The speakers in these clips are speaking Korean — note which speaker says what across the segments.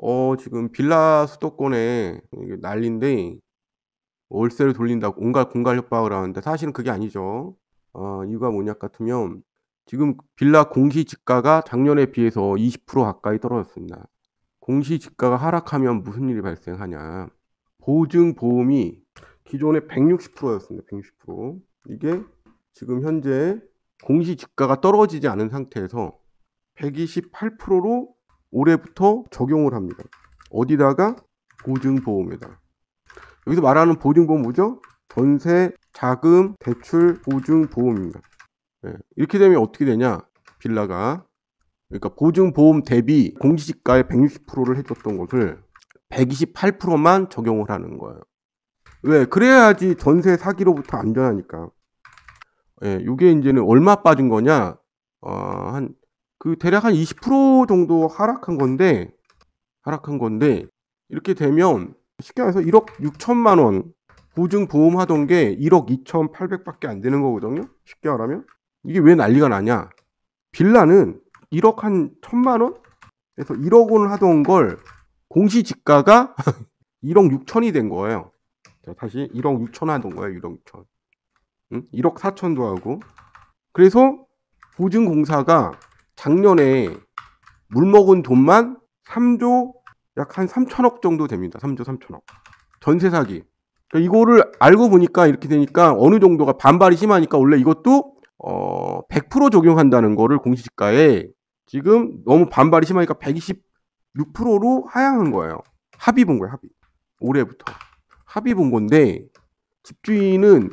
Speaker 1: 어, 지금 빌라 수도권에 난리인데 월세를 돌린다고 온갖 공갈 협박을 하는데 사실은 그게 아니죠. 어, 이유가 뭐냐 같으면 지금 빌라 공시지가가 작년에 비해서 20% 가까이 떨어졌습니다. 공시지가가 하락하면 무슨 일이 발생하냐. 보증보험이 기존에 160%였습니다. 160%. 이게 지금 현재 공시지가가 떨어지지 않은 상태에서 128%로 올해부터 적용을 합니다. 어디다가? 보증보험입니다 여기서 말하는 보증보험 뭐죠? 전세, 자금, 대출, 보증보험입니다. 네. 이렇게 되면 어떻게 되냐? 빌라가 그러니까 보증보험 대비 공시지가의 160%를 해줬던 것을 128%만 적용을 하는 거예요. 왜? 그래야지 전세 사기로부터 안전하니까. 예, 이게 이제는 얼마 빠진 거냐? 어, 한그 대략 한 20% 정도 하락한 건데 하락한 건데 이렇게 되면 쉽게 말해서 1억 6천만 원 보증 보험 하던 게 1억 2,800밖에 안 되는 거거든요. 쉽게 말하면 이게 왜 난리가 나냐? 빌라는 1억 한 천만 원에서 1억 원 하던 걸 공시지가가 1억 6천이 된 거예요. 자, 다시 1억 6천 하던 거예요. 1억 6천. 응? 1억 4천도 하고. 그래서 보증공사가 작년에 물 먹은 돈만 3조 약 한 3천억 정도 됩니다. 3조 3천억. 전세 사기. 그러니까 이거를 알고 보니까 이렇게 되니까 어느 정도가 반발이 심하니까 원래 이것도 어 100% 적용한다는 거를 공시지가에 지금 너무 반발이 심하니까 126%로 하향한 거예요. 합의 본 거예요, 합의. 올해부터. 합의 본 건데 집주인은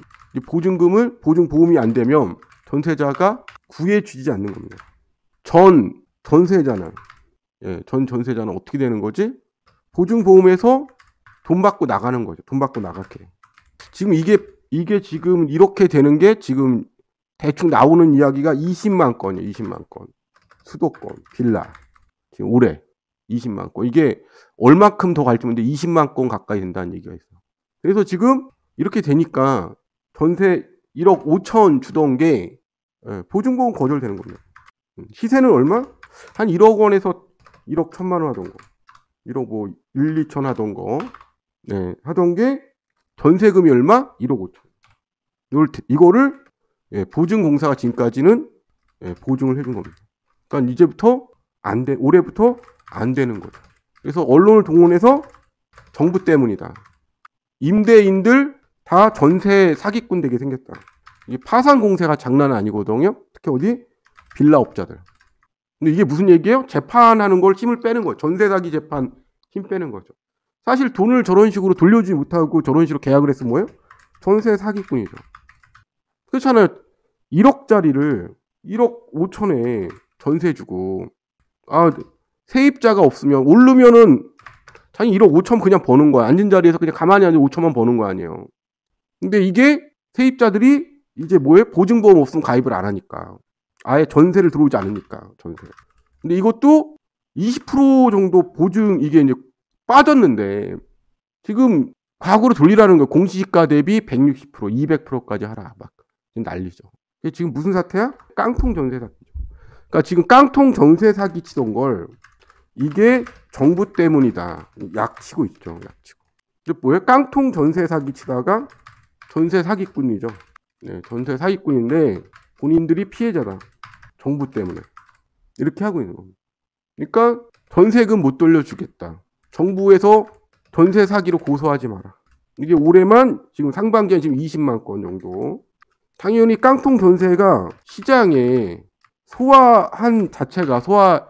Speaker 1: 보증금을 보증 보험이 안 되면 전세자가 구해 주지 않는 겁니다. 전 전세자는 예, 전 전세자는 어떻게 되는 거지? 보증보험에서 돈 받고 나가는 거죠. 돈 받고 나갈게. 지금 이게 이게 지금 이렇게 되는 게 지금 대충 나오는 이야기가 20만 건이에요. 20만 건. 수도권 빌라. 지금 올해 20만 건. 이게 얼마큼 더 갈지 모르는데 20만 건 가까이 된다는 얘기가 있어요. 그래서 지금 이렇게 되니까 전세 1억 5천 주던 게 예, 보증보험 거절되는 겁니다. 음, 시세는 얼마? 한 1억 원에서 1억 천만 원 하던 거 1억 뭐 1, 2천 하던 거 네, 하던 게 전세금이 얼마? 1억 5천 이걸, 이거를 예, 보증공사가 지금까지는 예, 보증을 해준 겁니다 그러니까 이제부터 안 돼, 올해부터 안 되는 거죠 그래서 언론을 동원해서 정부 때문이다 임대인들 다 전세 사기꾼 되게 생겼다. 이게 파산 공세가 장난 아니거든요. 특히 어디 빌라업자들. 근데 이게 무슨 얘기예요? 재판하는 걸 힘을 빼는 거예요. 전세 사기 재판 힘 빼는 거죠. 사실 돈을 저런 식으로 돌려주지 못하고 저런 식으로 계약을 했으면 뭐예요? 전세 사기꾼이죠. 그렇잖아요. 1억짜리를 1억 5천에 전세 주고 아 세입자가 없으면 오르면은 자기 1억 5천 그냥 버는 거야. 앉은 자리에서 그냥 가만히 앉아 5천만 버는 거 아니에요. 근데 이게 세입자들이 이제 뭐에 보증보험 없으면 가입을 안 하니까 아예 전세를 들어오지 않으니까 전세. 근데 이것도 20% 정도 보증 이게 이제 빠졌는데 지금 과거로 돌리라는 거 공시지가 대비 160% 200%까지 하라 막 난리죠. 지금 무슨 사태야? 깡통 전세 사기죠. 그러니까 지금 깡통 전세 사기 치던 걸 이게 정부 때문이다. 약치고 있죠. 약치고. 근데 뭐예요? 깡통 전세 사기 치다가 전세 사기꾼이죠. 네, 전세 사기꾼인데 본인들이 피해자다. 정부 때문에 이렇게 하고 있는 겁니다. 그러니까 전세금 못 돌려주겠다. 정부에서 전세 사기로 고소하지 마라. 이게 올해만 지금 상반기엔 지금 20만 건 정도. 당연히 깡통 전세가 시장에 소화한 자체가 소화해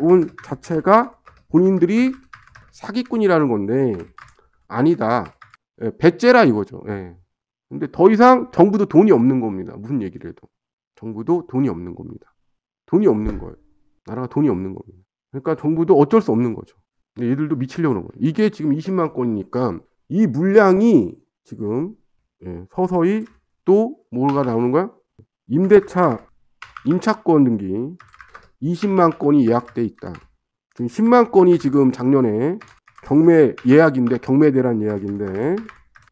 Speaker 1: 온 자체가 본인들이 사기꾼이라는 건데 아니다. 예, 배째라 이거죠. 예. 근데 더 이상 정부도 돈이 없는 겁니다. 무슨 얘기를 해도. 정부도 돈이 없는 겁니다. 돈이 없는 거예요. 나라가 돈이 없는 겁니다. 그러니까 정부도 어쩔 수 없는 거죠. 얘들도 미치려고 하는 거예요. 이게 지금 20만 건이니까 이 물량이 지금 예, 서서히 또 뭐가 나오는 거야? 임대차 임차권 등기 20만 건이 예약돼 있다. 지금 10만 건이 지금 작년에 경매 예약인데 경매 대란 예약인데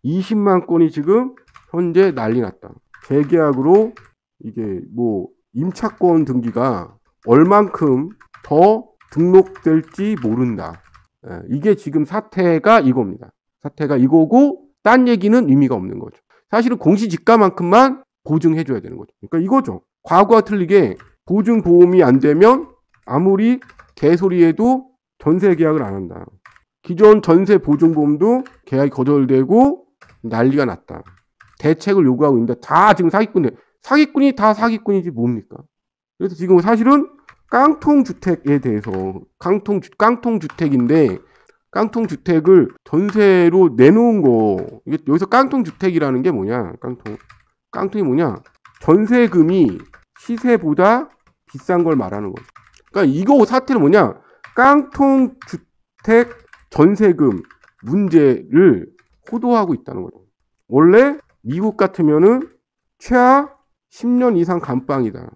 Speaker 1: 20만 건이 지금 현재 난리 났다. 재계약으로 이게 뭐 임차권 등기가 얼만큼 더 등록될지 모른다. 예, 이게 지금 사태가 이겁니다. 사태가 이거고 딴 얘기는 의미가 없는 거죠. 사실은 공시지가만큼만 보증해줘야 되는 거죠. 그러니까 이거죠. 과거와 틀리게 보증보험이 안 되면 아무리 개소리해도 전세 계약을 안 한다. 기존 전세 보증보험도 계약이 거절되고 난리가 났다. 대책을 요구하고 있는데 다 지금 사기꾼들 사기꾼이 다 사기꾼이지 뭡니까? 그래서 지금 사실은 깡통주택에 대해서 깡통 깡통주택인데 깡통주택을 전세로 내놓은 거 이게 여기서 깡통주택이라는 게 뭐냐 깡통 깡통이 뭐냐 전세금이 시세보다 비싼 걸 말하는 거죠 그러니까 이거 사태는 뭐냐 깡통주택 전세금 문제를 호도하고 있다는 거죠 원래 미국 같으면은 최하 10년 이상 감방이다.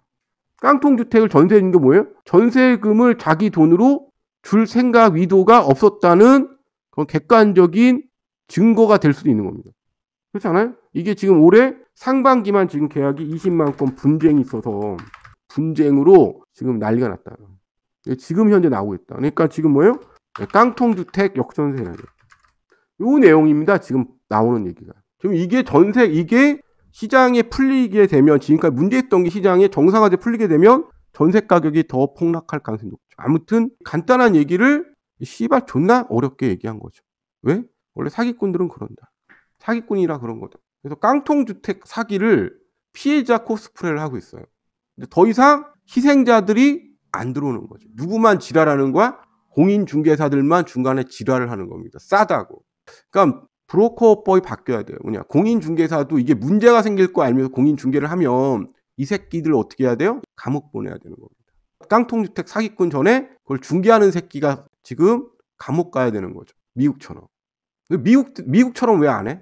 Speaker 1: 깡통주택을 전세 인게 뭐예요? 전세금을 자기 돈으로 줄 생각 위도가 없었다는 그런 객관적인 증거가 될 수도 있는 겁니다. 그렇지 않아요? 이게 지금 올해 상반기만 지금 계약이 20만 건 분쟁이 있어서 분쟁으로 지금 난리가 났다. 지금 현재 나오고 있다. 그러니까 지금 뭐예요? 깡통주택 역전세라요. 이 내용입니다. 지금 나오는 얘기가. 지금 이게 전세, 이게 시장에 풀리게 되면 지금까지 문제했던게 시장에 정상화돼 풀리게 되면 전세 가격이 더 폭락할 가능성이 높죠. 아무튼 간단한 얘기를 씨발 존나 어렵게 얘기한 거죠. 왜? 원래 사기꾼들은 그런다. 사기꾼이라 그런 거죠 그래서 깡통주택 사기를 피해자 코스프레를 하고 있어요. 근데 더 이상 희생자들이 안 들어오는 거죠. 누구만 지랄하는 거야? 공인중개사들만 중간에 지랄을 하는 겁니다. 싸다고. 그러니까 브로커법이 바뀌어야 돼요. 뭐냐 공인중개사도 이게 문제가 생길 거 알면서 공인중개를 하면 이 새끼들 어떻게 해야 돼요? 감옥 보내야 되는 겁니다. 깡통주택 사기꾼 전에 그걸 중개하는 새끼가 지금 감옥 가야 되는 거죠. 미국처럼. 미국, 미국처럼 왜 안 해?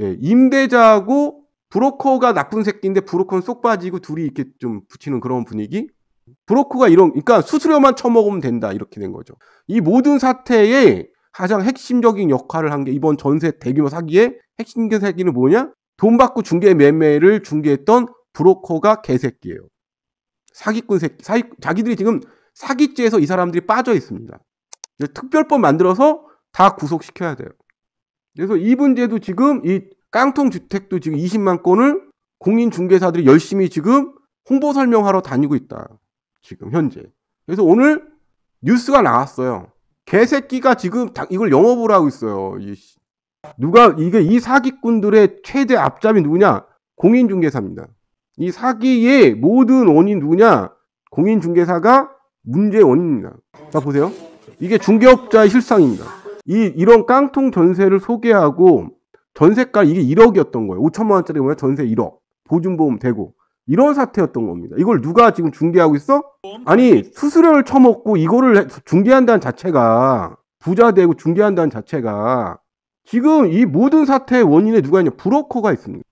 Speaker 1: 예, 임대자하고 브로커가 나쁜 새끼인데 브로커는 쏙 빠지고 둘이 이렇게 좀 붙이는 그런 분위기? 브로커가 이런, 그러니까 수수료만 쳐먹으면 된다. 이렇게 된 거죠. 이 모든 사태에 가장 핵심적인 역할을 한 게 이번 전세 대규모 사기의 핵심적인 사기는 뭐냐? 돈 받고 중개 매매를 중개했던 브로커가 개새끼예요. 사기꾼 새끼. 사기, 자기들이 지금 사기죄에서 이 사람들이 빠져 있습니다. 특별법 만들어서 다 구속시켜야 돼요. 그래서 이 문제도 지금 이 깡통 주택도 지금 20만 건을 공인 중개사들이 열심히 지금 홍보 설명하러 다니고 있다. 지금 현재. 그래서 오늘 뉴스가 나왔어요. 개새끼가 지금 이걸 영업을 하고 있어요. 누가 이게 이 사기꾼들의 최대 앞잡이 누구냐? 공인중개사입니다. 이 사기의 모든 원인 누구냐? 공인중개사가 문제의 원인입니다. 자 보세요. 이게 중개업자의 실상입니다. 이 이런 깡통 전세를 소개하고 전세가 이게 1억이었던 거예요. 5천만 원짜리 뭐야? 전세 1억. 보증보험 되고. 이런 사태였던 겁니다. 이걸 누가 지금 중계하고 있어? 아니 수수료를 처먹고 이거를 중계한다는 자체가 부자 되고 중계한다는 자체가 지금 이 모든 사태의 원인에 누가 있냐? 브로커가 있습니다.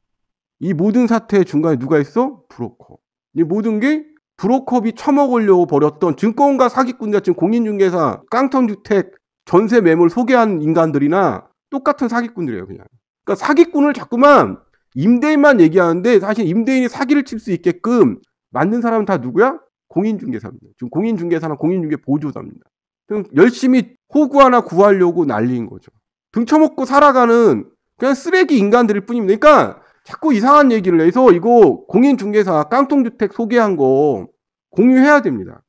Speaker 1: 이 모든 사태의 중간에 누가 있어? 브로커. 이 모든 게 브로커비 처먹으려고 버렸던 증권가 사기꾼들 지금 공인중개사 깡통주택 전세 매물 소개한 인간들이나 똑같은 사기꾼들이에요 그냥. 그러니까 사기꾼을 자꾸만 임대인만 얘기하는데 사실 임대인이 사기를 칠 수 있게끔 만든 사람은 다 누구야? 공인중개사입니다. 지금 공인중개사나 공인중개 보조사입니다. 그냥 열심히 호구 하나 구하려고 난리인 거죠. 등쳐먹고 살아가는 그냥 쓰레기 인간들일 뿐입니다. 그러니까 자꾸 이상한 얘기를 해서 이거 공인중개사 깡통주택 소개한 거 공유해야 됩니다.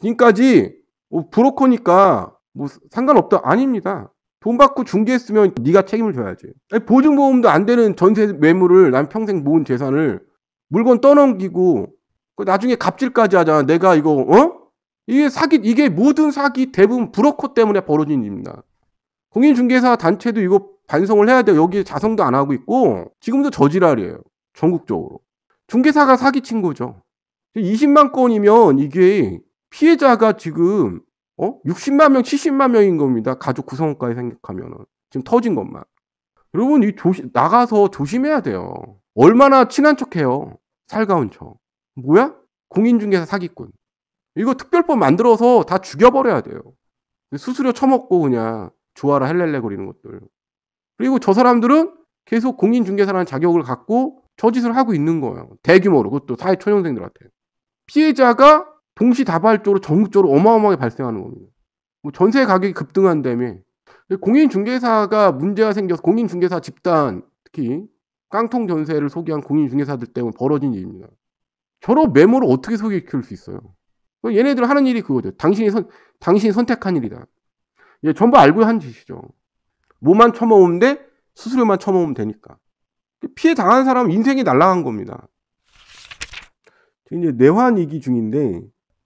Speaker 1: 지금까지 뭐 브로커니까 뭐 상관없다 아닙니다. 돈 받고 중개했으면 네가 책임을 져야지. 보증보험도 안 되는 전세 매물을 난 평생 모은 재산을 물건 떠넘기고 그 나중에 갑질까지 하잖아. 내가 이거 어? 이게 사기 이게 모든 사기 대부분 브로커 때문에 벌어진 일입니다. 공인중개사 단체도 이거 반성을 해야 돼요. 여기 자성도 안 하고 있고 지금도 저지랄이에요. 전국적으로. 중개사가 사기친 거죠. 20만 건이면 이게 피해자가 지금 어? 60만 명, 70만 명인 겁니다. 가족 구성원까지 생각하면은. 지금 터진 것만. 여러분, 이 조심, 나가서 조심해야 돼요. 얼마나 친한 척 해요. 살가운 척. 뭐야? 공인중개사 사기꾼. 이거 특별법 만들어서 다 죽여버려야 돼요. 수수료 처먹고 그냥 좋아라 헬렐레 거리는 것들. 그리고 저 사람들은 계속 공인중개사라는 자격을 갖고 저짓을 하고 있는 거예요. 대규모로. 그것도 사회 초년생들한테. 피해자가 동시다발적으로 전국적으로 어마어마하게 발생하는 겁니다. 뭐 전세 가격이 급등한 다음에 공인중개사가 문제가 생겨서 공인중개사 집단 특히 깡통 전세를 소개한 공인중개사들 때문에 벌어진 일입니다. 저런 메모를 어떻게 소개시킬 수 있어요? 얘네들 하는 일이 그거죠. 당신이 선, 당신이 선택한 일이다. 예, 전부 알고 한 짓이죠. 뭐만 처먹으면 수수료만 처먹으면 되니까. 피해 당한 사람 인생이 날라간 겁니다. 이제 내환위기 중인데,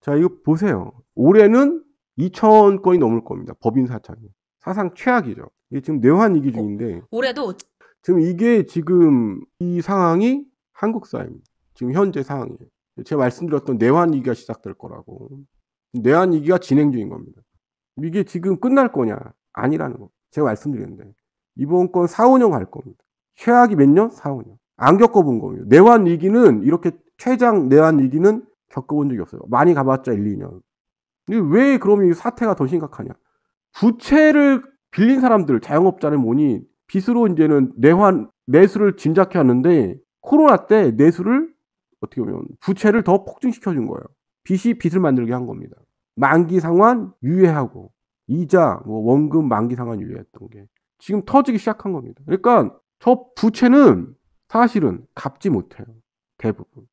Speaker 1: 자, 이거 보세요. 올해는 2천 건이 넘을 겁니다. 법인 사찰이. 사상 최악이죠. 이게 지금 내환 위기 중인데. 어, 올해도 어, 지금 이게 지금 이 상황이 한국 사회입니다. 지금 현재 상황이에요. 제가 말씀드렸던 내환 위기가 시작될 거라고. 내환 위기가 진행 중인 겁니다. 이게 지금 끝날 거냐? 아니라는 거. 제가 말씀드렸는데. 이번 건 4, 5년 갈 겁니다. 최악이 몇 년? 4, 5년. 안 겪어본 겁니다. 내환 위기는 이렇게 최장 내환 위기는 겪어본 적이 없어요. 많이 가봤자 1, 2년. 근데 왜 그럼 이 사태가 더 심각하냐? 부채를 빌린 사람들, 자영업자를 뭐니 빚으로 이제는 내환, 내수를 짐작해 왔는데 코로나 때 내수를 어떻게 보면 부채를 더 폭증시켜 준 거예요. 빚이 빚을 만들게 한 겁니다. 만기 상환 유예하고 이자, 뭐 원금 만기 상환 유예했던 게 지금 터지기 시작한 겁니다. 그러니까 저 부채는 사실은 갚지 못해요. 대부분.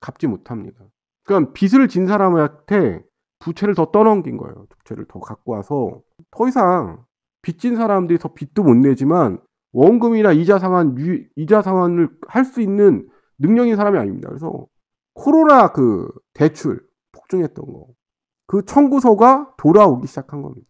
Speaker 1: 갚지 못합니다. 그러니까 빚을 진 사람한테 부채를 더 떠넘긴 거예요. 부채를 더 갖고 와서 더 이상 빚진 사람들이 더 빚도 못 내지만 원금이나 이자 상환 유, 이자 상환을 할 수 있는 능력인 사람이 아닙니다. 그래서 코로나 그 대출 폭증했던 거 그 청구서가 돌아오기 시작한 겁니다.